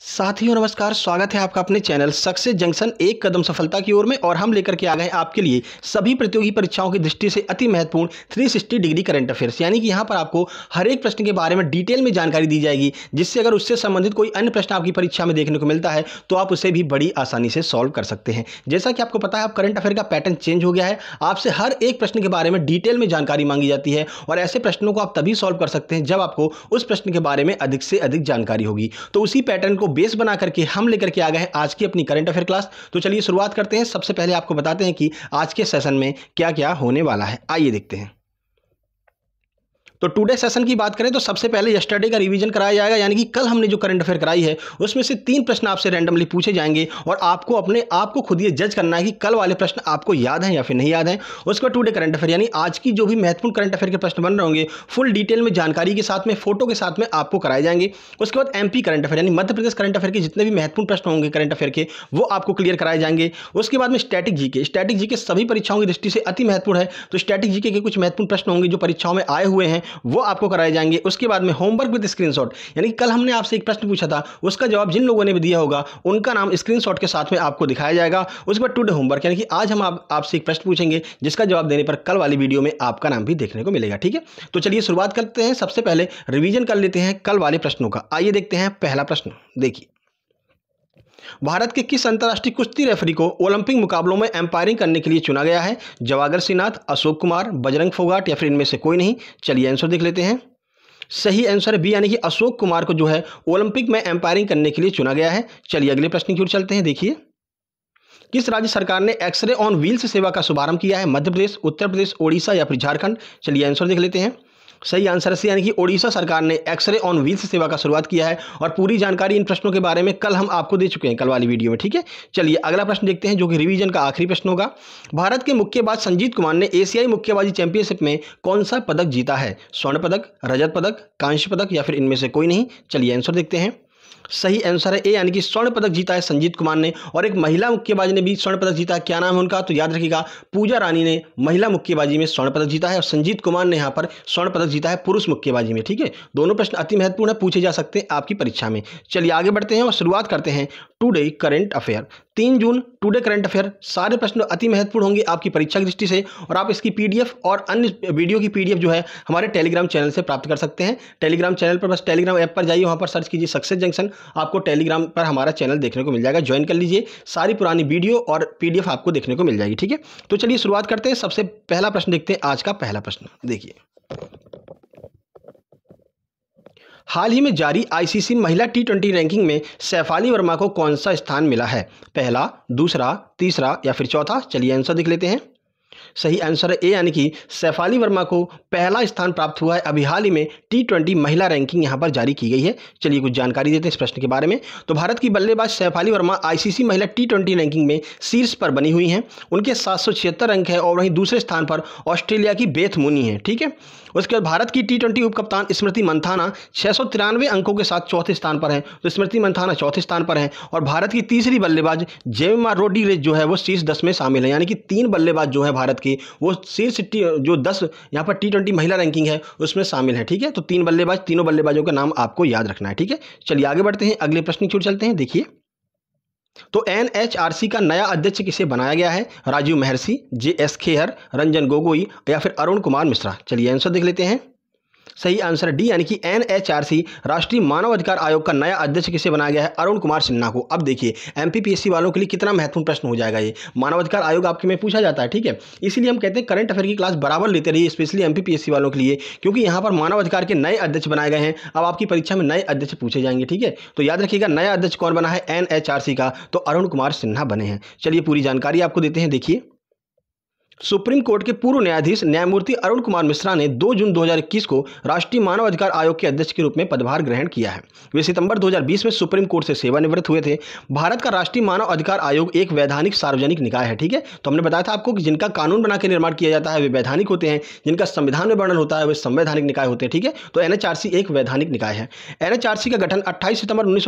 साथियों नमस्कार स्वागत है आपका अपने चैनल सक्सेस जंक्शन एक कदम सफलता की ओर में और हम लेकर के आ गए आपके लिए सभी प्रतियोगी परीक्षाओं की दृष्टि से अति महत्वपूर्ण 360 डिग्री करंट अफेयर्स यानी कि यहां पर आपको हर एक प्रश्न के बारे में डिटेल में जानकारी दी जाएगी जिससे अगर उससे संबंधित कोई अन्य प्रश्न आपकी परीक्षा में देखने को मिलता है तो आप उसे भी बड़ी आसानी से सॉल्व कर सकते हैं जैसा कि आपको पता है आप करंट अफेयर का पैटर्न चेंज हो गया है आपसे हर एक प्रश्न के बारे में डिटेल में जानकारी मांगी जाती है और ऐसे प्रश्नों को आप तभी सॉल्व कर सकते हैं जब आपको उस प्रश्न के बारे में अधिक से अधिक जानकारी होगी तो उसी पैटर्न को बेस बना करके हम लेकर के आ गए हैं आज की अपनी करंट अफेयर क्लास तो चलिए शुरुआत करते हैं सबसे पहले आपको बताते हैं कि आज के सेशन में क्या क्या होने वाला है आइए देखते हैं तो टुडे सेशन की बात करें तो सबसे पहले यस्टरडे का रिवीजन कराया जाएगा यानी कि कल हमने जो करंट अफेयर कराई है उसमें से तीन प्रश्न आपसे रैंडमली पूछे जाएंगे और आपको अपने आप को खुद ये जज करना है कि कल वाले प्रश्न आपको याद हैं या फिर नहीं याद हैं उसके बाद टुडे करंट अफेयर यानी आज की जो भी महत्वपूर्ण करंट अफेयर के प्रश्न बन रहे होंगे फुल डिटेल में जानकारी के साथ में फोटो के साथ में आपको कराए जाएंगे उसके बाद एम करंट अफेयर यानी मध्य प्रदेश करंट अफेयर के जितने भी महत्वपूर्ण प्रश्न होंगे करंट अफेयर के वो आपको क्लियर कराए जाएंगे उसके बाद में स्टैटिक जी के स्टैटिक जी के सभी परीक्षाओं की दृष्टि से अति महत्वपूर्ण है तो स्टैटिक जी के कुछ महत्वपूर्ण प्रश्न होंगे जो परीक्षाओं में आए हुए हैं वो आपको कराए जाएंगे उसके बाद में होमवर्क विद स्क्रीन यानी कल हमने आपसे एक प्रश्न पूछा था उसका जवाब जिन लोगों ने भी दिया होगा उनका नाम स्क्रीन के साथ में आपको दिखाया जाएगा उसके बाद टूडे होमवर्क यानी कि आज हम आपसे एक प्रश्न पूछेंगे जिसका जवाब देने पर कल वाली वीडियो में आपका नाम भी देखने को मिलेगा ठीक है तो चलिए शुरुआत करते हैं सबसे पहले रिविजन कर लेते हैं कल वाले प्रश्नों का आइए देखते हैं पहला प्रश्न देखिए भारत के किस अंतर्राष्ट्रीय कुश्ती रेफरी को ओलंपिक मुकाबलों में एम्पायरिंग करने के लिए चुना गया है जवागर सिन्हाथ अशोक कुमार बजरंग फोगाट या फिर इनमें से कोई नहीं चलिए आंसर देख लेते हैं सही आंसर बी यानी कि अशोक कुमार को जो है ओलंपिक में एम्पायरिंग करने के लिए चुना गया है चलिए अगले प्रश्न की ओर चलते हैं देखिए किस राज्य सरकार ने एक्सरे ऑन व्हील्स सेवा का शुभारंभ किया है मध्य प्रदेश उत्तर प्रदेश ओडिशा या फिर झारखंड चलिए आंसर देख लेते हैं सही आंसर से यानी कि ओडिशा सरकार ने एक्सरे ऑन व्हील्स सेवा का शुरुआत किया है और पूरी जानकारी इन प्रश्नों के बारे में कल हम आपको दे चुके हैं कल वाली वीडियो में ठीक है चलिए अगला प्रश्न देखते हैं जो कि रिवीजन का आखिरी प्रश्न होगा भारत के मुक्केबाज संजीत कुमार ने एशियाई मुक्केबाजी चैंपियनशिप में कौन सा पदक जीता है स्वर्ण पदक रजत पदक कांस्य पदक या फिर इनमें से कोई नहीं चलिए आंसर देखते हैं सही आंसर है ए यानी कि स्वर्ण पदक जीता है संजीत कुमार ने और एक महिला मुक्केबाजी ने भी स्वर्ण पदक जीता है क्या नाम है उनका तो याद रखिएगा पूजा रानी ने महिला मुक्केबाजी में स्वर्ण पदक जीता है और संजीत कुमार ने यहाँ पर स्वर्ण पदक जीता है पुरुष मुक्केबाजी में ठीक है दोनों प्रश्न अति महत्वपूर्ण है पूछे जा सकते हैं आपकी परीक्षा में चलिए आगे बढ़ते हैं और शुरुआत करते हैं टुडे करंट अफेयर तीन जून टुडे करंट अफेयर सारे प्रश्न अति महत्वपूर्ण होंगे आपकी परीक्षा की दृष्टि से और आप इसकी पीडीएफ और अन्य वीडियो की पीडीएफ जो है हमारे टेलीग्राम चैनल से प्राप्त कर सकते हैं टेलीग्राम चैनल पर बस टेलीग्राम ऐप पर जाइए वहाँ पर सर्च कीजिए सक्सेस जंक्शन आपको टेलीग्राम पर हमारा चैनल देखने को मिल जाएगा ज्वाइन कर लीजिए सारी पुरानी वीडियो और पी आपको देखने को मिल जाएगी ठीक है तो चलिए शुरुआत करते हैं सबसे पहला प्रश्न देखते हैं आज का पहला प्रश्न देखिए हाल ही में जारी आईसीसी महिला टी ट्वेंटी रैंकिंग में सैफाली वर्मा को कौन सा स्थान मिला है पहला दूसरा तीसरा या फिर चौथा चलिए आंसर देख लेते हैं सही आंसर है ए यानी कि सैफाली वर्मा को पहला स्थान प्राप्त हुआ है अभी हाल ही में टी ट्वेंटी महिला रैंकिंग यहां पर जारी की गई है चलिए कुछ जानकारी देते हैं इस प्रश्न के बारे में तो भारत की बल्लेबाज सैफाली वर्मा आईसीसी महिला टी ट्वेंटी रैंकिंग में शीर्ष पर बनी हुई हैं उनके सात अंक है और वहीं दूसरे स्थान पर ऑस्ट्रेलिया की बेथ मुनी है ठीक है उसके बाद भारत की टी ट्वेंटी उपकप्तान स्मृति मंथाना छः सौ तिरानवे अंकों के साथ चौथे स्थान पर है तो स्मृति मंथाना चौथे स्थान पर है और भारत की तीसरी बल्लेबाज जेमा रोड्रीगेज जो है वो शीर्ष दस में शामिल है यानी कि तीन बल्लेबाज जो है भारत की वो शीर्ष जो दस यहाँ पर टी ट्वेंटी महिला रैंकिंग है उसमें शामिल है ठीक है तो तीन बल्लेबाज तीनों बल्लेबाजों का नाम आपको याद रखना है ठीक है चलिए आगे बढ़ते हैं अगले प्रश्न की चलते हैं देखिए तो एनएचआरसी का नया अध्यक्ष किसे बनाया गया है राजीव महर्षि जे एस खेहर रंजन गोगोई या फिर अरुण कुमार मिश्रा चलिए आंसर देख लेते हैं सही आंसर डी यानी कि एन राष्ट्रीय मानव अधिकार आयोग का नया अध्यक्ष किसे बनाया गया है अरुण कुमार सिन्हा को अब देखिए एम वालों के लिए कितना महत्वपूर्ण प्रश्न हो जाएगा ये मानवाधिकार आयोग आपके में पूछा जाता है ठीक है इसलिए हम कहते हैं करंट अफेयर की क्लास बराबर लेते रहिए स्पेशली एम वालों के लिए क्योंकि यहाँ पर मानवाधिकार के नए अध्यक्ष बनाए गए हैं अब आपकी परीक्षा में नए अध्यक्ष पूछे जाएंगे ठीक है तो याद रखिएगा नया अध्यक्ष कौन बना है एन का तो अरुण कुमार सिन्हा बने हैं चलिए पूरी जानकारी आपको देते हैं देखिए सुप्रीम कोर्ट के पूर्व न्यायाधीश न्यायमूर्ति अरुण कुमार मिश्रा ने 2 जून 2021 को राष्ट्रीय मानव अधिकार आयोग के अध्यक्ष के रूप में पदभार ग्रहण किया है वे सितंबर 2020 में सुप्रीम कोर्ट से सेवानिवृत्त हुए थे भारत का राष्ट्रीय मानव अधिकार आयोग एक वैधानिक सार्वजनिक निकाय है ठीक है तो हमने बताया था आपको कि जिनका कानून बना के निर्माण किया जाता है वे वैधानिक होते हैं जिनका संविधान में वर्णन होता है वे संवैधानिक निकाय होते हैं ठीक है तो एन एक वैधानिक निकाय है एन का गठन अट्ठाईस सितंबर उन्नीस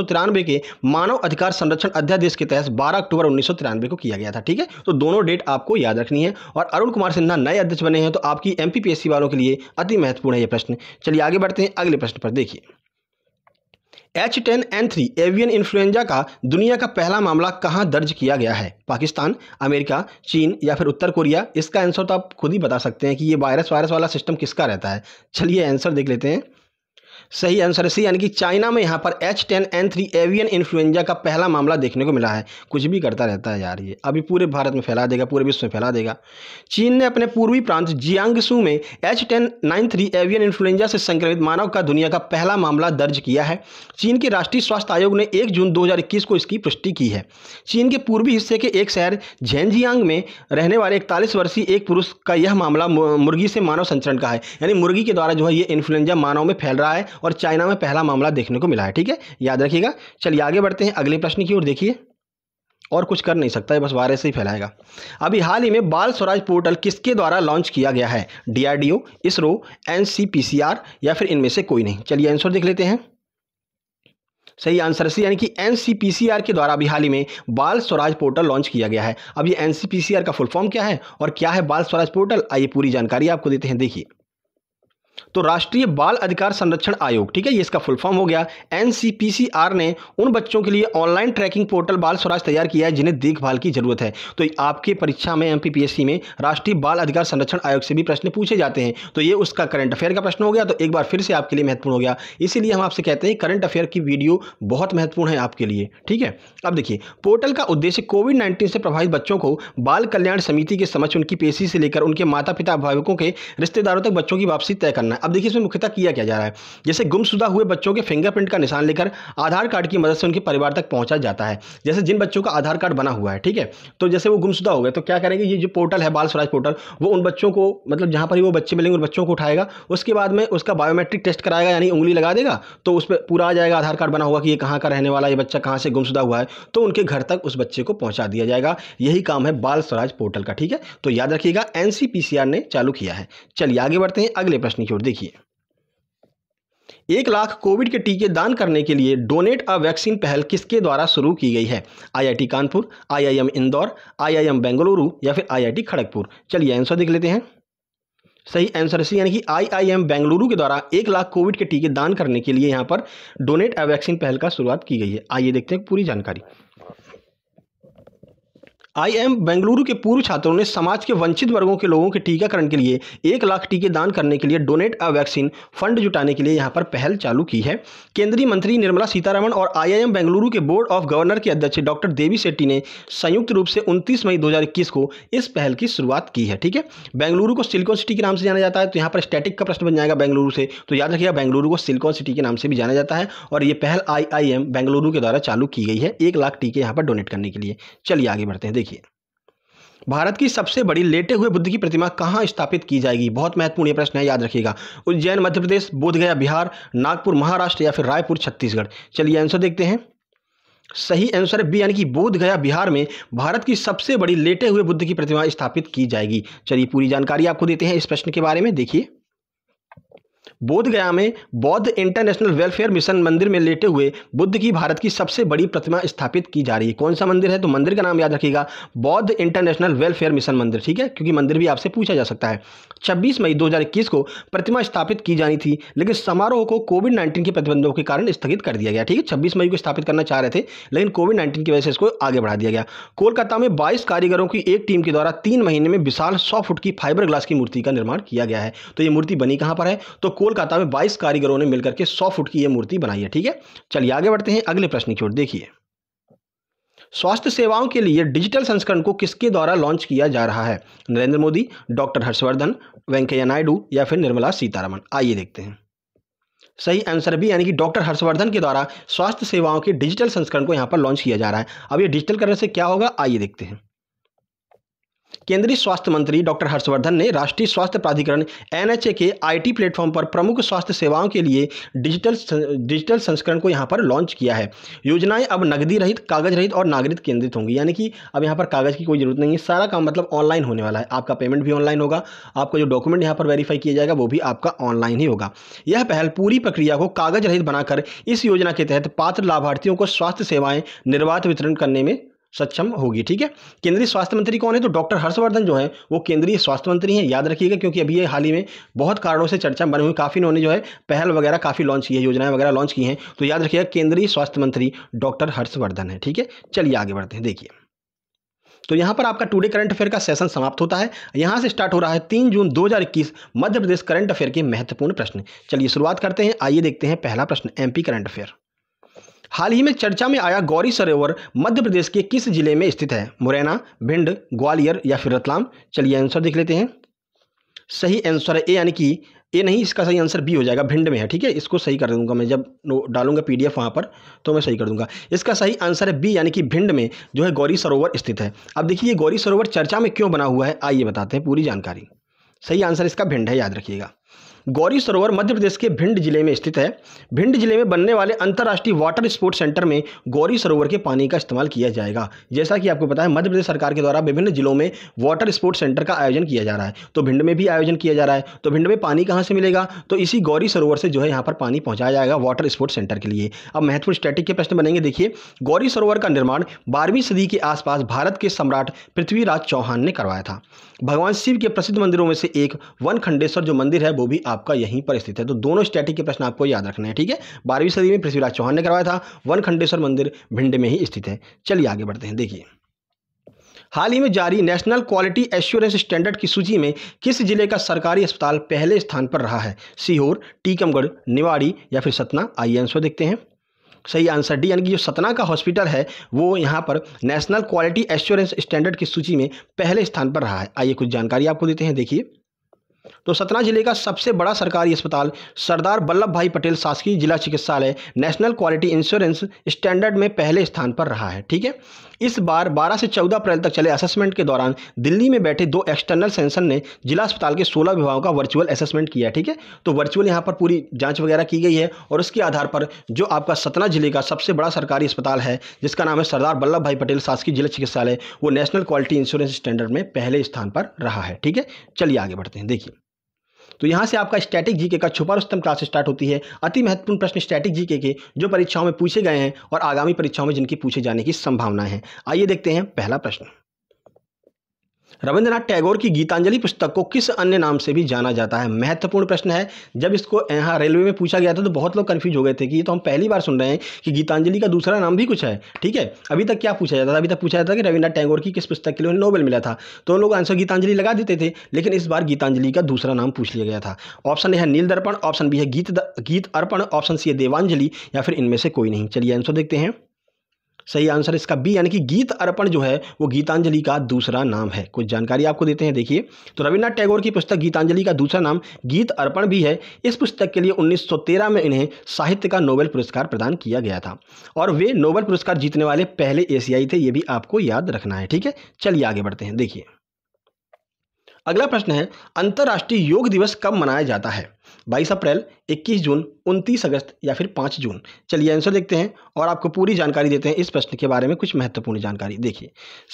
के मानव अधिकार संरक्षण अध्यादेश के तहत बारह अक्टूबर उन्नीस को किया गया था ठीक है तो दोनों डेट आपको याद रखनी है और अरुण कुमार सिन्हा नए अध्यक्ष बने हैं तो आपकी एम वालों के लिए अति महत्वपूर्ण है यह प्रश्न चलिए आगे बढ़ते हैं अगले प्रश्न पर देखिए H ten N three avian influenza का दुनिया का पहला मामला कहाँ दर्ज किया गया है पाकिस्तान अमेरिका चीन या फिर उत्तर कोरिया इसका आंसर तो आप खुद ही बता सकते हैं कि ये वायरस वायरस वाला सिस्टम किसका रहता है चलिए आंसर देख लेते हैं सही आंसर है सी यानी कि चाइना में यहाँ पर H ten N three avian influenza का पहला मामला देखने को मिला है कुछ भी करता रहता है यार ये अभी पूरे भारत में फैला देगा पूरे विश्व में फैला देगा चीन ने अपने पूर्वी प्रांत जियांगसू में H ten nine three avian influenza से संक्रमित मानव का दुनिया का पहला मामला दर्ज किया है चीन के राष्ट्रीय स्वास्थ्य आयोग ने एक जून दो को इसकी पुष्टि की है चीन के पूर्वी हिस्से के एक शहर झेंजियांग में रहने वाले इकतालीस वर्षीय एक पुरुष का यह मामला मुर्गी से मानव संचरण का है यानी मुर्गी के द्वारा जो है ये इन्फ्लुएंजा मानव में फैल रहा है और चाइना में पहला मामला देखने को मिला है ठीक है याद रखिएगा चलिए आगे बढ़ते हैं अगले प्रश्न की ओर देखिए और कुछ कर नहीं सकता है बस वायरस ही फैलाएगा अभी हाल ही में बाल स्वराज पोर्टल किसके द्वारा लॉन्च किया गया है डीआरडीओ इसरो एनसीपीसीआर या फिर इनमें से कोई नहीं चलिए आंसर देख लेते हैं सही आंसर है यानी कि एन के द्वारा अभी हाल ही में बाल स्वराज पोर्टल लॉन्च किया गया है अब ये एन का फुल फॉर्म क्या है और क्या है बाल स्वराज पोर्टल आइए पूरी जानकारी आपको देते हैं देखिए तो राष्ट्रीय बाल अधिकार संरक्षण आयोग ठीक है ये इसका फुल फॉर्म हो गया एन ने उन बच्चों के लिए ऑनलाइन ट्रैकिंग पोर्टल बाल स्वराज तैयार किया है जिन्हें देखभाल की जरूरत है तो आपके परीक्षा में एमपीपीएससी में राष्ट्रीय बाल अधिकार संरक्षण आयोग से भी प्रश्न पूछे जाते हैं तो ये उसका करंट अफेयर का प्रश्न हो गया तो एक बार फिर से आपके लिए महत्वपूर्ण हो गया इसीलिए हम आपसे कहते हैं करंट अफेयर की वीडियो बहुत महत्वपूर्ण है आपके लिए ठीक है अब देखिए पोर्टल का उद्देश्य कोविड नाइन्टीन से प्रभावित बच्चों को बाल कल्याण समिति के समक्ष उनकी पेशी से लेकर उनके माता पिता अभिभावकों के रिश्तेदारों तक बच्चों की वापसी तय करना अब देखिए इसमें मुख्यतः किया क्या जा रहा है जैसे गुमशुदा हुए बच्चों के फिंगरप्रिंट का निशान लेकर आधार कार्ड की मदद से उनके परिवार तक पहुंचा जाता है जैसे जिन बच्चों का आधार कार्ड बना हुआ है ठीक है तो जैसे वो गुमशुदा हो गए तो क्या करेंगे ये जो पोर्टल है बाल स्वराज पोर्टल वो उन बच्चों को मतलब जहाँ पर ही वो बच्चे मिलेंगे उन बच्चों को उठाएगा उसके बाद में उसका बायोमेट्रिक टेस्ट कराएगा यानी उंगली लगा देगा तो उस पर पूरा आ जाएगा आधार कार्ड बना हुआ कि ये कहाँ का रहने वाला ये बच्चा कहाँ से गुमशुदा हुआ है तो उनके घर तक उस बच्चे को पहुँचा दिया जाएगा यही काम है बाल स्वराज पोर्टल का ठीक है तो याद रखिएगा एन ने चालू किया है चलिए आगे बढ़ते हैं अगले प्रश्न की ओर देखिए एक लाख कोविड के टीके दान करने के लिए डोनेट अ वैक्सीन पहल किसके द्वारा शुरू की गई है IIT Kanpur IIM Indore IIM Bengaluru या फिर आईआईटी खड़गपुर चलिए आंसर देख लेते हैं सही आंसर सी यानी कि आईआईएम बेंगलुरु के द्वारा एक लाख कोविड के टीके दान करने के लिए यहां पर डोनेट अ वैक्सीन पहल का शुरुआत की गई है आइए देखते हैं पूरी जानकारी आई एम बेंगलुरु के पूर्व छात्रों ने समाज के वंचित वर्गों के लोगों के टीकाकरण के लिए एक लाख टीके दान करने के लिए डोनेट अ वैक्सीन फंड जुटाने के लिए यहां पर पहल चालू की है केंद्रीय मंत्री निर्मला सीतारमण और आईआईएम बेंगलुरु के बोर्ड ऑफ गवर्नर के अध्यक्ष डॉक्टर देवी सेट्टी ने संयुक्त रूप से उनतीस मई दो को इस पहल की शुरुआत की है ठीक है बेंगलुरु को सिलिकॉन सिटी के नाम से जाना जाता है तो यहाँ पर स्टैटिक का प्रश्न बन जाएगा बेंगलुरु से तो याद रखिएगा बेंगलुरु को सिलिकॉन सिटी के नाम से भी जाना जाता है और ये पहल आई बेंगलुरु के द्वारा चालू की गई है एक लाख टीके यहाँ पर डोनेट करने के लिए चलिए आगे बढ़ते हैं देखिए भारत की सबसे बड़ी लेटे हुए बुद्ध की प्रतिमा कहाँ स्थापित की जाएगी बहुत महत्वपूर्ण यह प्रश्न है याद रखिएगा उज्जैन मध्य प्रदेश बोधगया बिहार नागपुर महाराष्ट्र या फिर रायपुर छत्तीसगढ़ चलिए आंसर देखते हैं सही आंसर बी यानी कि बोध गया बिहार में भारत की सबसे बड़ी लेटे हुए बुद्ध की प्रतिमा स्थापित की जाएगी चलिए पूरी जानकारी आपको देते हैं इस प्रश्न के बारे में देखिए बोधगया में बौद्ध इंटरनेशनल वेलफेयर मिशन मंदिर में लेटे हुए बुद्ध की भारत की सबसे बड़ी प्रतिमा स्थापित की जा रही है कौन सा मंदिर है तो मंदिर का नाम याद रखिएगा बौद्ध इंटरनेशनल वेलफेयर मिशन मंदिर ठीक है क्योंकि मंदिर भी आपसे पूछा जा सकता है छब्बीस मई दो को प्रतिमा स्थापित की जानी थी लेकिन समारोह को कोविड नाइन्टीन के प्रतिबंधों के कारण स्थगित कर दिया गया ठीक है छब्बीस मई को स्थापित करना चाह रहे थे लेकिन कोविड नाइन्टीन की वजह से इसको आगे बढ़ा दिया गया कोलकाता में बाईस कारीगरों की एक टीम के द्वारा तीन महीने में विशाल सौ फुट की फाइबर ग्लास की मूर्ति का निर्माण किया गया है तो ये मूर्ति बनी कहाँ पर है तो कोलकाता में 22 कारीगरों ने मिलकर के 100 फुट की यह मूर्ति बनाई है ठीक है चलिए आगे बढ़ते हैं अगले प्रश्न की ओर देखिए स्वास्थ्य सेवाओं के लिए डिजिटल संस्करण को किसके द्वारा लॉन्च किया जा रहा है नरेंद्र मोदी डॉक्टर हर्षवर्धन वेंकैया नायडू या फिर निर्मला सीतारमन आइए देखते हैं सही आंसर भी यानी कि डॉक्टर हर्षवर्धन के द्वारा स्वास्थ्य सेवाओं के डिजिटल संस्करण को यहाँ पर लॉन्च किया जा रहा है अब ये डिजिटल करने से क्या होगा आइए देखते हैं केंद्रीय स्वास्थ्य मंत्री डॉक्टर हर्षवर्धन ने राष्ट्रीय स्वास्थ्य प्राधिकरण एनएचए के आईटी प्लेटफॉर्म पर प्रमुख स्वास्थ्य सेवाओं के लिए डिजिटल डिजिटल संस्करण को यहाँ पर लॉन्च किया है योजनाएं अब नगदी रहित कागज रहित और नागरिक केंद्रित होंगी यानी कि अब यहाँ पर कागज की कोई जरूरत नहीं है सारा काम मतलब ऑनलाइन होने वाला है आपका पेमेंट भी ऑनलाइन होगा आपका जो डॉक्यूमेंट यहाँ पर वेरीफाई किया जाएगा वो भी आपका ऑनलाइन ही होगा यह पहल पूरी प्रक्रिया को कागज रहित बनाकर इस योजना के तहत पात्र लाभार्थियों को स्वास्थ्य सेवाएं निर्वाध वितरण करने में सक्षम होगी ठीक है केंद्रीय स्वास्थ्य मंत्री कौन है तो डॉक्टर हर्षवर्धन जो है वो केंद्रीय स्वास्थ्य मंत्री हैं याद रखिएगा क्योंकि अभी ये हाल ही में बहुत कारणों से चर्चा बनी हुई काफ़ी उन्होंने जो है पहल वगैरह काफ़ी लॉन्च की है योजनाएं वगैरह लॉन्च की हैं तो याद रखिएगा केंद्रीय स्वास्थ्य मंत्री डॉक्टर हर्षवर्धन है ठीक है चलिए आगे बढ़ते हैं देखिए तो यहाँ पर आपका टुडे करंट अफेयर का सेशन समाप्त होता है यहाँ से स्टार्ट हो रहा है तीन जून 2021 मध्य प्रदेश करंट अफेयर के महत्वपूर्ण प्रश्न चलिए शुरुआत करते हैं आइए देखते हैं पहला प्रश्न एमपी करंट अफेयर हाल ही में चर्चा में आया गौरी सरोवर मध्य प्रदेश के किस जिले में स्थित है मुरैना भिंड ग्वालियर या फिर रतलाम चलिए आंसर देख लेते हैं सही आंसर है ए यानी कि ए नहीं इसका सही आंसर बी हो जाएगा भिंड में है ठीक है इसको सही कर दूंगा मैं जब डालूंगा पीडीएफ वहाँ पर तो मैं सही कर दूंगा इसका सही आंसर है बी यानी कि भिंड में जो है गौरी सरोवर स्थित है अब देखिए ये गौरी सरोवर चर्चा में क्यों बना हुआ है आइए बताते हैं पूरी जानकारी सही आंसर इसका भिंड है याद रखिएगा गौरी सरोवर मध्य प्रदेश के भिंड जिले में स्थित है भिंड जिले में बनने वाले अंतर्राष्ट्रीय वाटर स्पोर्ट्स सेंटर में गौरी सरोवर के पानी का इस्तेमाल किया जाएगा जैसा कि आपको पता है मध्य प्रदेश सरकार के द्वारा विभिन्न जिलों में वाटर स्पोर्ट्स सेंटर का आयोजन किया जा रहा है तो भिंड में भी आयोजन किया जा रहा है तो भिंड में पानी कहाँ से मिलेगा तो इसी गौरी सरोवर से जो है यहाँ पर पानी पहुँचाया जाएगा वाटर स्पोर्ट्स सेंटर के लिए अब महत्वपूर्ण स्टैटिक के प्रश्न बनेंगे देखिए गौरी सरोवर का निर्माण बारहवीं सदी के आसपास भारत के सम्राट पृथ्वीराज चौहान ने करवाया था भगवान शिव के प्रसिद्ध मंदिरों में से एक वन खंडेश्वर जो मंदिर है वो भी आपका यहीं पर स्थित है तो दोनों स्टैटिक के प्रश्न आपको याद रखना है ठीक है बारहवीं सदी में पृथ्वीराज चौहान ने करवाया था वन खंडेश्वर मंदिर भिंड में ही स्थित है चलिए आगे बढ़ते हैं देखिए हाल ही में जारी नेशनल क्वालिटी एश्योरेंस स्टैंडर्ड की सूची में किस जिले का सरकारी अस्पताल पहले स्थान पर रहा है सीहोर टीकमगढ़ निवाड़ी या फिर सतना आइए आंसर देखते हैं सही आंसर डी यानी कि जो सतना का हॉस्पिटल है वो यहाँ पर नेशनल क्वालिटी एश्योरेंस स्टैंडर्ड की सूची में पहले स्थान पर रहा है आइए कुछ जानकारी आपको देते हैं देखिए तो सतना जिले का सबसे बड़ा सरकारी अस्पताल सरदार वल्लभ भाई पटेल शासकीय जिला चिकित्सालय नेशनल क्वालिटी इंश्योरेंस स्टैंडर्ड में पहले स्थान पर रहा है ठीक है इस बार 12 से 14 अप्रैल तक चले असेसमेंट के दौरान दिल्ली में बैठे दो एक्सटर्नल सेंसर ने जिला अस्पताल के 16 विभागों का वर्चुअल असेसमेंट किया है ठीक है तो वर्चुअल यहाँ पर पूरी जाँच वगैरह की गई है और उसके आधार पर जो आपका सतना जिले का सबसे बड़ा सरकारी अस्पताल है जिसका नाम है सरदार वल्लभ भाई पटेल शासकीय जिला चिकित्सालय वो नेशनल क्वालिटी इंश्योरेंस स्टैंडर्ड में पहले स्थान पर रहा है ठीक है चलिए आगे बढ़ते हैं देखिए तो यहाँ से आपका स्टैटिक जीके का छुपा रुस्तम क्लास स्टार्ट होती है अति महत्वपूर्ण प्रश्न स्टैटिक जीके के जो परीक्षाओं में पूछे गए हैं और आगामी परीक्षाओं में जिनकी पूछे जाने की संभावना है आइए देखते हैं पहला प्रश्न रविंद्रनाथ टैगोर की गीतांजलि पुस्तक को किस अन्य नाम से भी जाना जाता है महत्वपूर्ण प्रश्न है जब इसको यहाँ रेलवे में पूछा गया था तो बहुत लोग कन्फ्यूज हो गए थे कि ये तो हम पहली बार सुन रहे हैं कि गीतांजलि का दूसरा नाम भी कुछ है ठीक है अभी तक क्या पूछा जाता था अभी तक पूछा जाता था कि रविन्द्रनाथ टैगोर की किस पुस्तक के लिए उन्हें नोबेल मिला था तो लोग आंसर गीतांजलि लगा देते थे लेकिन इस बार गीतांजलि का दूसरा नाम पूछ लिया गया था ऑप्शन ए है नील दर्पण ऑप्शन बी है गीत गीत अर्पण ऑप्शन सी है देवांजलि या फिर इनमें से कोई नहीं चलिए आंसर देखते हैं सही आंसर इसका बी यानी कि गीत अर्पण जो है वो गीतांजलि का दूसरा नाम है कुछ जानकारी आपको देते हैं देखिए तो रविन्द्रनाथ टैगोर की पुस्तक गीतांजलि का दूसरा नाम गीत अर्पण भी है इस पुस्तक के लिए 1913 में इन्हें साहित्य का नोबेल पुरस्कार प्रदान किया गया था और वे नोबेल पुरस्कार जीतने वाले पहले एशियाई थे ये भी आपको याद रखना है ठीक है चलिए आगे बढ़ते हैं देखिए अगला प्रश्न है अंतर्राष्ट्रीय योग दिवस कब मनाया जाता है बाईस अप्रैल इक्कीस जून उनतीस अगस्त या फिर पाँच जून चलिए आंसर देखते हैं और आपको पूरी जानकारी देते हैं इस प्रश्न के बारे में कुछ महत्वपूर्ण जानकारी देखिए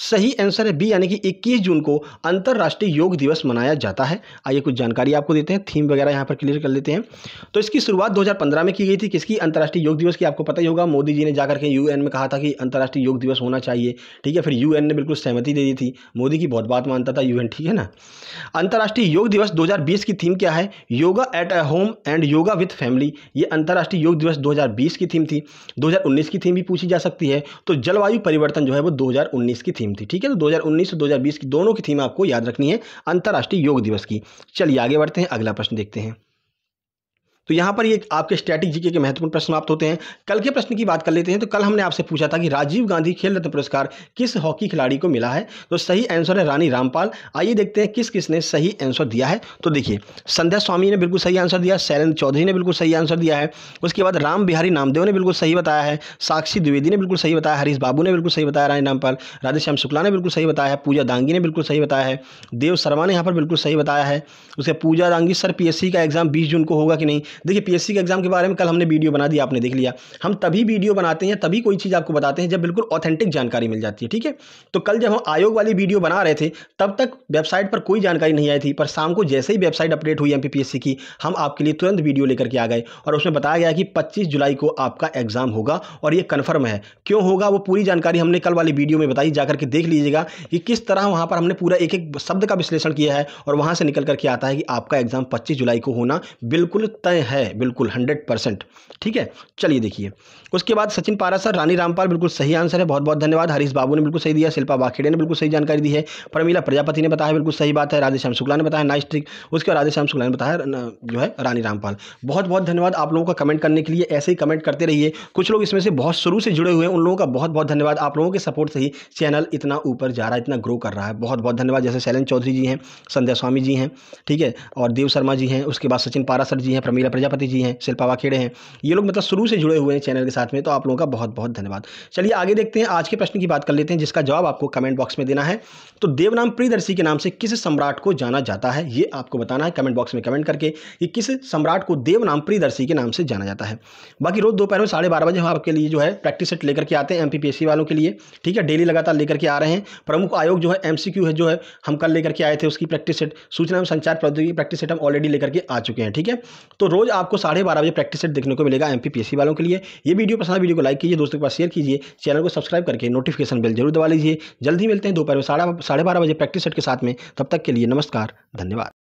सही आंसर है बी यानी कि इक्कीस जून को अंतर्राष्ट्रीय योग दिवस मनाया जाता है आइए कुछ जानकारी आपको देते हैं थीम वगैरह यहाँ पर क्लियर कर लेते हैं तो इसकी शुरुआत दो में की गई थी किसकी अंतर्राष्ट्रीय योग दिवस की आपको पता ही होगा मोदी जी ने जाकर के यूएन में कहा था कि अंतर्राष्ट्रीय योग दिवस होना चाहिए ठीक है फिर यूएन ने बिल्कुल सहमति दे दी थी मोदी की बहुत बात मानता था यूएन ठीक है ना अंतर्राष्ट्रीय योग दिवस दो की थीम क्या है yoga at a home and yoga with family ये अंतर्राष्ट्रीय योग दिवस 2020 की थीम थी 2019 की थीम भी पूछी जा सकती है तो जलवायु परिवर्तन जो है वो 2019 की थीम थी ठीक है तो 2019 और दो की दोनों की थीम आपको याद रखनी है अंतर्राष्ट्रीय योग दिवस की चलिए आगे बढ़ते हैं अगला प्रश्न देखते हैं तो यहाँ पर ये आपके स्टैटिक जीके के महत्वपूर्ण प्रश्न प्राप्त होते हैं कल के प्रश्न की बात कर लेते हैं तो कल हमने आपसे पूछा था कि राजीव गांधी खेल रत्न पुरस्कार किस हॉकी खिलाड़ी को मिला है तो सही आंसर है रानी रामपाल आइए देखते हैं किस किसने सही आंसर दिया है तो देखिए संध्या स्वामी ने बिल्कुल सही आंसर दिया शैलेंद्र चौधरी ने बिल्कुल सही आंसर दिया है उसके बाद राम बिहारी नामदेव ने बिल्कुल सही बताया है साक्षी द्विवेदी ने बिल्कुल सही बताया हरीश बाबू ने बिल्कुल सही बताया रानी रामपाल राधेश्याम शुक्ला ने बिल्कुल सही बताया है पूजा दांगी ने बिल्कुल सही बताया है देव शर्मा ने यहाँ पर बिल्कुल सही बताया है उसके पूजा दांगी सर पी का एग्जाम बीस जून को होगा कि नहीं देखिए पीएससी के एग्जाम के बारे में कल हमने वीडियो बना दिया आपने देख लिया हम तभी वीडियो बनाते हैं तभी कोई चीज़ आपको बताते हैं जब बिल्कुल ऑथेंटिक जानकारी मिल जाती है ठीक है तो कल जब हम आयोग वाली वीडियो बना रहे थे तब तक वेबसाइट पर कोई जानकारी नहीं आई थी पर शाम को जैसे ही वेबसाइट अपडेट हुई एम की हम आपके लिए तुरंत वीडियो लेकर के आ गए और उसमें बताया गया कि पच्चीस जुलाई को आपका एग्जाम होगा और ये कन्फर्म है क्यों होगा वो पूरी जानकारी हमने कल वाली वीडियो में बताई जाकर के देख लीजिएगा कि किस तरह वहाँ पर हमने पूरा एक एक शब्द का विश्लेषण किया है और वहां से निकल करके आता है कि आपका एग्जाम पच्चीस जुलाई को होना बिल्कुल तय है बिल्कुल हंड्रेड परसेंट ठीक है चलिए देखिए उसके बाद सचिन पारा सर रानी रामपाल बिल्कुल सही आंसर है बहुत बहुत धन्यवाद हरीश बाबू ने बिल्कुल सही दिया शिल्पा वाखेड़े ने बिल्कुल सही जानकारी दी है प्रमिला प्रजापति ने बताया बिल्कुल सही बात है राधेश्याम शुक्ला ने बताया नाइस ट्रिक उसके बाद राधेश्याम शुक्ला ने बताया जो है रानी रामपाल बहुत बहुत धन्यवाद आप लोगों का कमेंट करने के लिए ऐसे ही कमेंट करते रहिए कुछ लोग इसमें से बहुत शुरू से जुड़े हुए उन लोगों का बहुत बहुत धन्यवाद आप लोगों के सपोर्ट से ही चैनल इतना ऊपर जा रहा है इतना ग्रो कर रहा है बहुत बहुत धन्यवाद जैसे शैलन चौधरी जी हैं संध्या स्वामी जी हैं ठीक है और देव शर्मा जी हैं उसके बाद सचिन पारा सर जी हैं प्रमीला प्रजापति जी हैं शिल्पा वाखेड़े हैं ये लोग मतलब शुरू से जुड़े हुए हैं चैनल के साथ में तो आप लोगों का बहुत बहुत धन्यवाद चलिए आगे देखते हैं आज के प्रश्न की बात कर लेते हैं जिसका जवाब आपको कमेंट बॉक्स में देना है तो देवनाम प्रियदर्शी के नाम से किस सम्राट को जाना जाता है ये आपको बताना है कमेंट बॉक्स में कमेंट करके कि किस सम्राट को देवनाम प्रियदर्शी के नाम से जाना जाता है बाकी रोज़ दोपहर में साढ़े बारह बजे हम आपके लिए जो है प्रैक्टिस सेट लेकर के आते हैं एम वालों के लिए ठीक है डेली लगातार लेकर के आ रहे हैं प्रमुख आयोग जो है एम है जो है हम कल लेकर के आए थे उसकी प्रैक्टिस सेट सूचना एवं संचार प्रौद्योगिकी प्रैक्टिस सेट हम ऑलरेडी लेकर के आ चुके हैं ठीक है तो रोज़ आपको साढ़े बारह बजे प्रैक्टिस सेट देखने को मिलेगा एमपीपीएससी वालों के लिए ये भी वीडियो पसंद वीडियो को लाइक कीजिए दोस्तों के पास शेयर कीजिए चैनल को सब्सक्राइब करके नोटिफिकेशन बिल जरूर दबा लीजिए जल्दी मिलते हैं दोपहर में साढ़े बारह बजे प्रैक्टिस सेट के साथ में तब तक के लिए नमस्कार धन्यवाद